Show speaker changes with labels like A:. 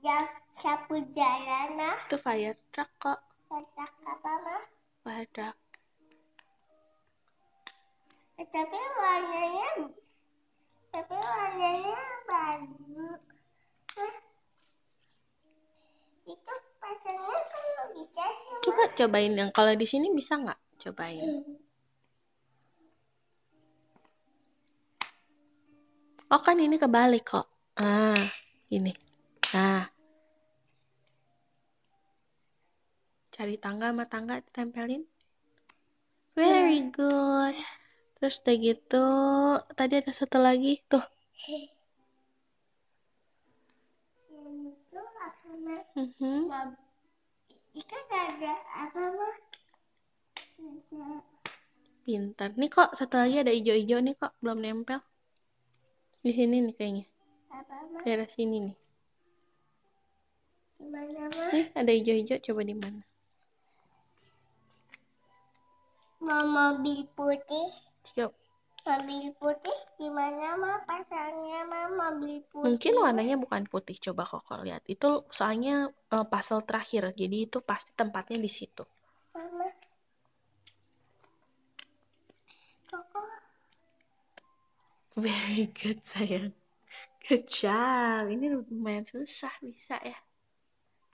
A: jam sapu jalan lah itu fire truck kok fire truck apa mah fire truck eh, tapi warnanya tapi warnanya baru Hah? itu pasangnya kan bisa sih coba cobain yang kalau di sini bisa nggak cobain hmm. Oh kan ini kebalik kok. Ah, ini. Nah, cari tangga sama tangga tempelin. Very nah. good. Terus udah gitu, tadi ada satu lagi tuh. Mm-hmm. Pintar. Nih kok satu lagi ada ijo-ijo nih kok belum nempel. Di sini nih kayaknya. Di sini nih mana mah? Eh, Nih, ada hijau-hijau coba di mana? Mama bil putih. Coba. Mobil putih di mana mah pasalnya mama mobil putih? Mungkin warnanya bukan putih. Coba kok lihat. Itu soalnya uh, eh, pasal terakhir. Jadi itu pasti tempatnya di situ. Mama. Kok? Very good sayang. Good job. Ini lumayan susah bisa ya.